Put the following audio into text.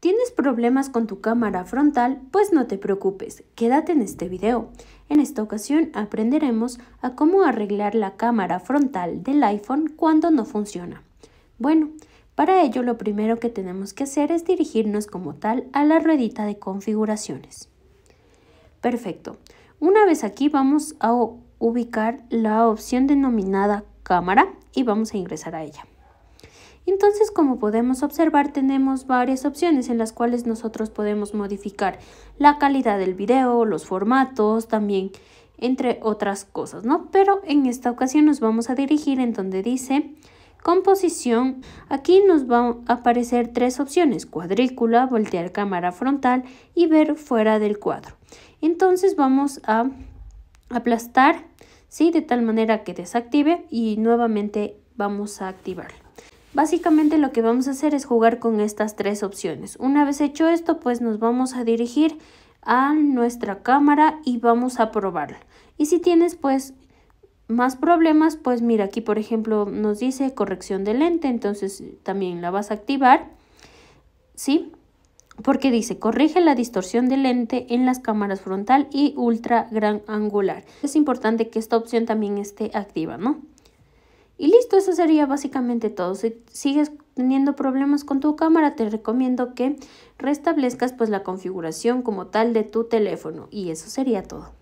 ¿Tienes problemas con tu cámara frontal? Pues no te preocupes, quédate en este video. En esta ocasión aprenderemos a cómo arreglar la cámara frontal del iPhone cuando no funciona. Bueno, para ello lo primero que tenemos que hacer es dirigirnos como tal a la ruedita de configuraciones. Perfecto. Una vez aquí vamos a ubicar la opción denominada cámara y vamos a ingresar a ella. Entonces, como podemos observar, tenemos varias opciones en las cuales nosotros podemos modificar la calidad del video, los formatos, también entre otras cosas, ¿no? Pero en esta ocasión nos vamos a dirigir en donde dice composición. Aquí nos van a aparecer tres opciones, cuadrícula, voltear cámara frontal y ver fuera del cuadro. Entonces vamos a aplastar, ¿sí? De tal manera que desactive y nuevamente vamos a activarlo. Básicamente lo que vamos a hacer es jugar con estas tres opciones. Una vez hecho esto, pues nos vamos a dirigir a nuestra cámara y vamos a probarla. Y si tienes pues más problemas, pues mira, aquí por ejemplo nos dice corrección de lente, entonces eh, también la vas a activar, ¿sí? Porque dice, corrige la distorsión de lente en las cámaras frontal y ultra gran angular. Es importante que esta opción también esté activa, ¿no? Y listo, eso sería básicamente todo. Si sigues teniendo problemas con tu cámara, te recomiendo que restablezcas pues la configuración como tal de tu teléfono y eso sería todo.